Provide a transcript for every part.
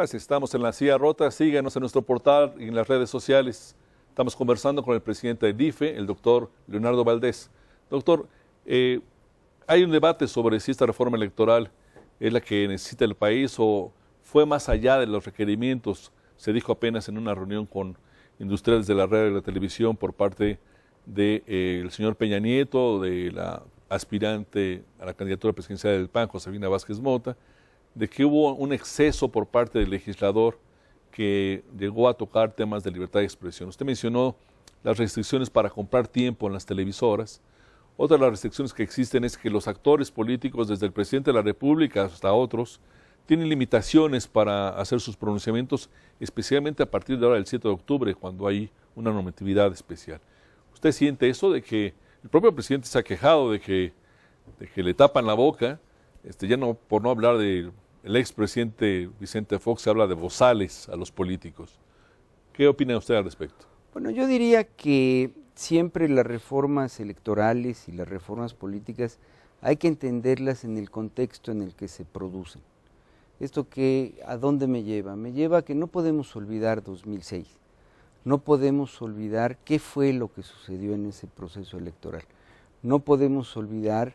Estamos en la silla rota. Síganos en nuestro portal y en las redes sociales. Estamos conversando con el presidente de DIFE, el doctor Leonardo Valdés. Doctor, eh, hay un debate sobre si esta reforma electoral es la que necesita el país o fue más allá de los requerimientos. Se dijo apenas en una reunión con industriales de la red de la televisión por parte del eh, señor Peña Nieto, de la aspirante a la candidatura presidencial del PAN, Josefina Vázquez Mota de que hubo un exceso por parte del legislador que llegó a tocar temas de libertad de expresión. Usted mencionó las restricciones para comprar tiempo en las televisoras. Otra de las restricciones que existen es que los actores políticos, desde el presidente de la República hasta otros, tienen limitaciones para hacer sus pronunciamientos, especialmente a partir de ahora del 7 de octubre, cuando hay una normatividad especial. ¿Usted siente eso de que el propio presidente se ha quejado de que, de que le tapan la boca? Este, ya no, por no hablar del ex expresidente Vicente Fox, se habla de bozales a los políticos. ¿Qué opina usted al respecto? Bueno, yo diría que siempre las reformas electorales y las reformas políticas hay que entenderlas en el contexto en el que se producen. ¿Esto que a dónde me lleva? Me lleva a que no podemos olvidar 2006, no podemos olvidar qué fue lo que sucedió en ese proceso electoral, no podemos olvidar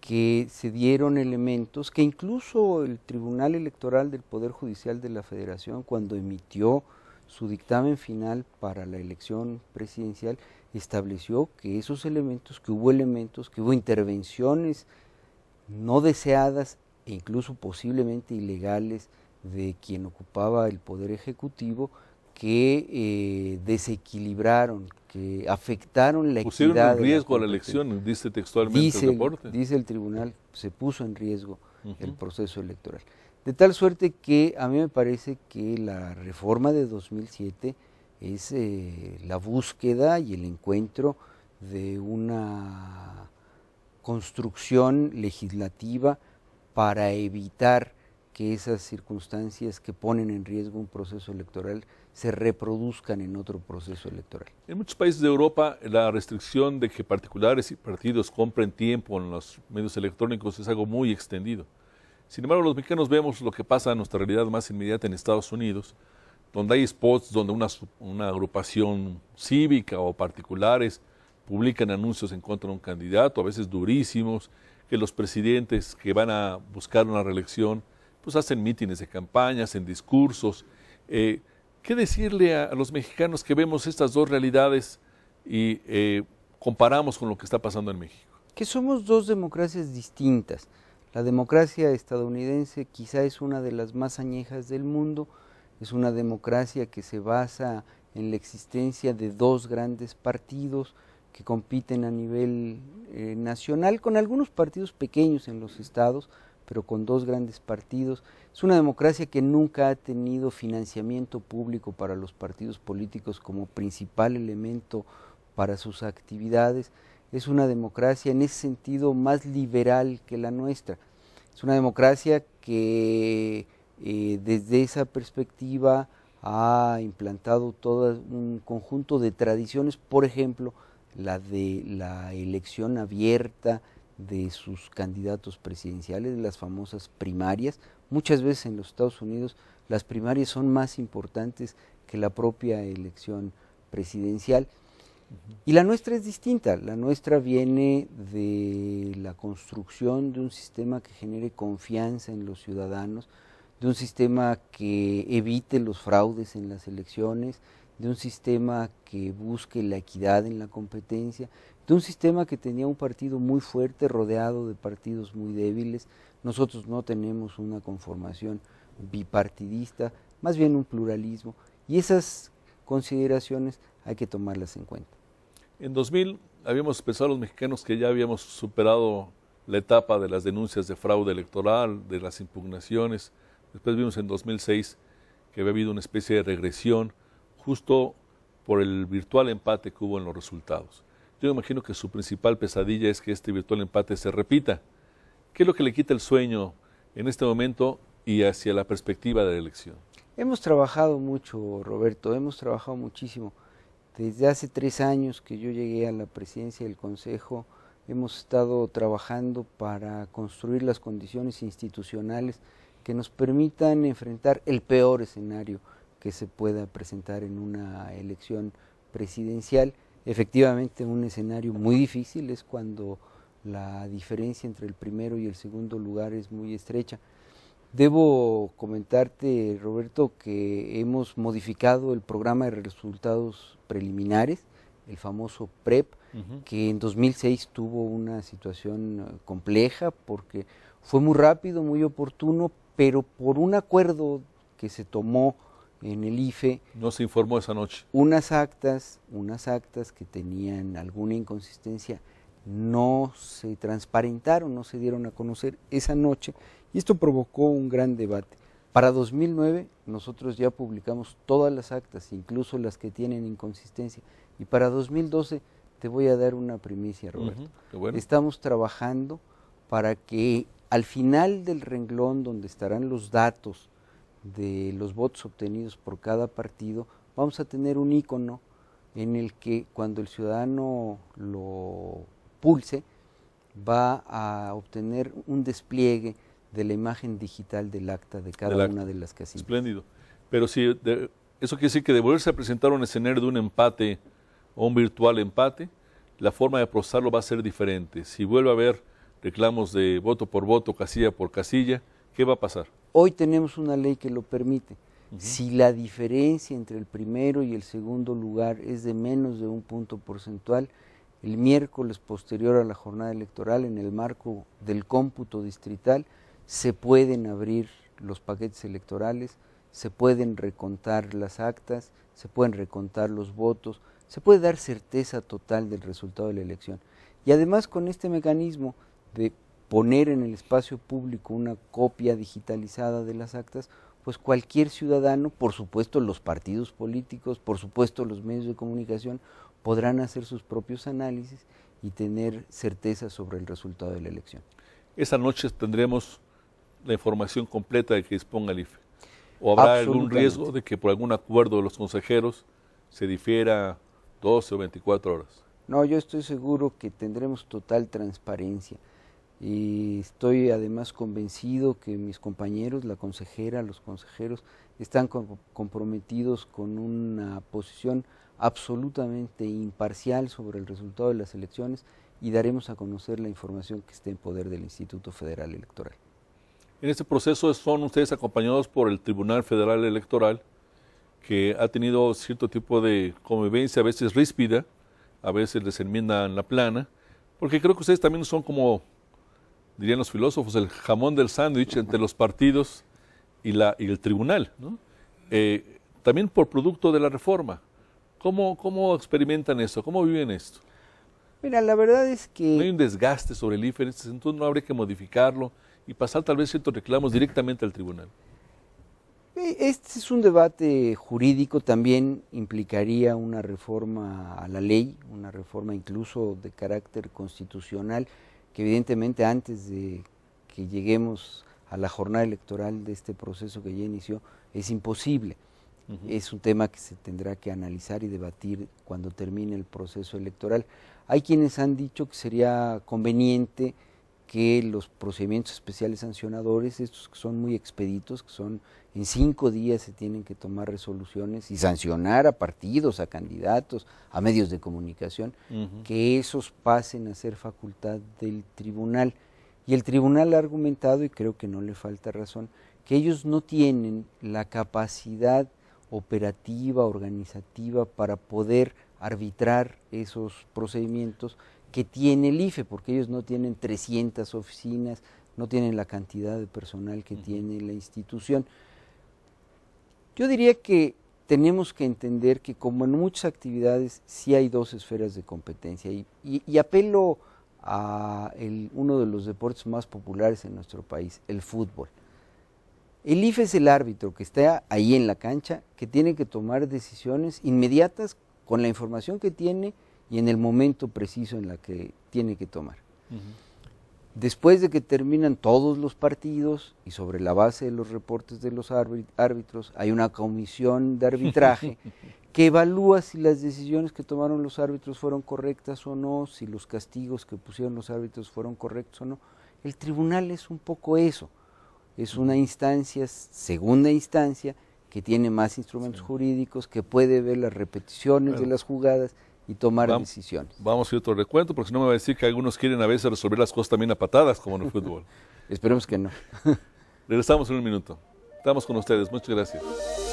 que se dieron elementos que incluso el Tribunal Electoral del Poder Judicial de la Federación, cuando emitió su dictamen final para la elección presidencial, estableció que esos elementos, que hubo elementos, que hubo intervenciones no deseadas e incluso posiblemente ilegales de quien ocupaba el poder ejecutivo, que eh, desequilibraron, que afectaron la equidad. Pusieron en riesgo la elección, dice textualmente el reporte. Dice el tribunal, se puso en riesgo el proceso electoral. De tal suerte que a mí me parece que la reforma de 2007 es eh, la búsqueda y el encuentro de una construcción legislativa para evitar que esas circunstancias que ponen en riesgo un proceso electoral se reproduzcan en otro proceso electoral. En muchos países de Europa la restricción de que particulares y partidos compren tiempo en los medios electrónicos es algo muy extendido. Sin embargo, los mexicanos vemos lo que pasa en nuestra realidad más inmediata en Estados Unidos, donde hay spots donde una, agrupación cívica o particulares publican anuncios en contra de un candidato, a veces durísimos, que los presidentes que van a buscar una reelección pues hacen mítines de campañas, en discursos. Eh, ¿Qué decirle a, los mexicanos que vemos estas dos realidades y eh, comparamos con lo que está pasando en México? Que somos dos democracias distintas. La democracia estadounidense quizá es una de las más añejas del mundo, es una democracia que se basa en la existencia de dos grandes partidos que compiten a nivel eh, nacional, con algunos partidos pequeños en los estados, pero con dos grandes partidos. Es una democracia que nunca ha tenido financiamiento público para los partidos políticos como principal elemento para sus actividades. Es una democracia en ese sentido más liberal que la nuestra. Es una democracia que eh, desde esa perspectiva ha implantado todo un conjunto de tradiciones, por ejemplo, la de la elección abierta, de sus candidatos presidenciales, de las famosas primarias. Muchas veces en los Estados Unidos las primarias son más importantes que la propia elección presidencial. Y la nuestra es distinta, la nuestra viene de la construcción de un sistema que genere confianza en los ciudadanos, de un sistema que evite los fraudes en las elecciones, de un sistema que busque la equidad en la competencia de un sistema que tenía un partido muy fuerte rodeado de partidos muy débiles. Nosotros no tenemos una conformación bipartidista, más bien un pluralismo, y esas consideraciones hay que tomarlas en cuenta. En 2000 habíamos pensado los mexicanos que ya habíamos superado la etapa de las denuncias de fraude electoral, de las impugnaciones. Después vimos en 2006 que había habido una especie de regresión justo por el virtual empate que hubo en los resultados. Yo imagino que su principal pesadilla es que este virtual empate se repita. ¿Qué es lo que le quita el sueño en este momento y hacia la perspectiva de la elección? Hemos trabajado mucho, Roberto, hemos trabajado muchísimo. Desde hace tres años que yo llegué a la presidencia del Consejo, hemos estado trabajando para construir las condiciones institucionales que nos permitan enfrentar el peor escenario que se pueda presentar en una elección presidencial Efectivamente, un escenario muy difícil es cuando la diferencia entre el primero y el segundo lugar es muy estrecha. Debo comentarte, Roberto, que hemos modificado el programa de resultados preliminares, el famoso PREP, que en 2006 tuvo una situación eh, compleja porque fue muy rápido, muy oportuno, pero por un acuerdo que se tomó en el IFE. No se informó esa noche. Unas actas, unas actas que tenían alguna inconsistencia no se transparentaron, no se dieron a conocer esa noche y esto provocó un gran debate. Para 2009 nosotros ya publicamos todas las actas, incluso las que tienen inconsistencia. Y para 2012 te voy a dar una primicia, Roberto. Estamos trabajando para que al final del renglón donde estarán los datos de los votos obtenidos por cada partido, vamos a tener un icono en el que cuando el ciudadano lo pulse va a obtener un despliegue de la imagen digital del acta de cada una de las casillas. Espléndido. Pero si eso quiere decir que de volverse a presentar un escenario de un empate o un virtual empate, la forma de procesarlo va a ser diferente. Si vuelve a haber reclamos de voto por voto, casilla por casilla, ¿Qué va a pasar? Hoy tenemos una ley que lo permite. Si la diferencia entre el primero y el segundo lugar es de menos de un punto porcentual, el miércoles posterior a la jornada electoral, en el marco del cómputo distrital, se pueden abrir los paquetes electorales, se pueden recontar las actas, se pueden recontar los votos, se puede dar certeza total del resultado de la elección. Y además con este mecanismo de poner en el espacio público una copia digitalizada de las actas, pues cualquier ciudadano, por supuesto los partidos políticos, por supuesto los medios de comunicación, podrán hacer sus propios análisis y tener certeza sobre el resultado de la elección. Esa noche tendremos la información completa de que disponga el IFE. ¿O habrá algún riesgo de que por algún acuerdo de los consejeros se difiera 12 o 24 horas? No, yo estoy seguro que tendremos total transparencia y estoy además convencido que mis compañeros, la consejera, los consejeros, están comprometidos con una posición absolutamente imparcial sobre el resultado de las elecciones y daremos a conocer la información que esté en poder del Instituto Federal Electoral. En este proceso son ustedes acompañados por el Tribunal Federal Electoral, que ha tenido cierto tipo de convivencia, a veces ríspida, a veces les en la plana, porque creo que ustedes también son como dirían los filósofos, el jamón del sándwich entre los partidos y, y el tribunal. ¿no? Eh, también por producto de la reforma. ¿Cómo, ¿Cómo experimentan eso? ¿Cómo viven esto? Mira, la verdad es que... No hay un desgaste sobre el IFE, este entonces no habría que modificarlo y pasar tal vez ciertos reclamos directamente al tribunal. E, este es un debate jurídico, también implicaría una reforma a la ley, una reforma incluso de carácter constitucional que evidentemente antes de que lleguemos a la jornada electoral de este proceso que ya inició, es imposible. Es un tema que se tendrá que analizar y debatir cuando termine el proceso electoral. Hay quienes han dicho que sería conveniente que los procedimientos especiales sancionadores, estos que son muy expeditos, que son en cinco días se tienen que tomar resoluciones y sancionar a partidos, a candidatos, a medios de comunicación, que esos pasen a ser facultad del tribunal. Y el tribunal ha argumentado, y creo que no le falta razón, que ellos no tienen la capacidad operativa, organizativa, para poder arbitrar esos procedimientos que tiene el IFE, porque ellos no tienen 300 oficinas, no tienen la cantidad de personal que tiene la institución. Yo diría que tenemos que entender que como en muchas actividades sí hay dos esferas de competencia y, apelo a uno de los deportes más populares en nuestro país, el fútbol. El IFE es el árbitro que está ahí en la cancha, que tiene que tomar decisiones inmediatas con la información que tiene y en el momento preciso en la que tiene que tomar. Después de que terminan todos los partidos y sobre la base de los reportes de los árbitros, hay una comisión de arbitraje que evalúa si las decisiones que tomaron los árbitros fueron correctas o no, si los castigos que pusieron los árbitros fueron correctos o no. El tribunal es un poco eso, es una instancia, segunda instancia, que tiene más instrumentos jurídicos, que puede ver las repeticiones de las jugadas, y tomar decisiones. Vamos a ir otro recuento, porque si no me va a decir que algunos quieren a veces resolver las cosas también a patadas, como en el fútbol. Esperemos que no. Regresamos en un minuto. Estamos con ustedes. Muchas gracias.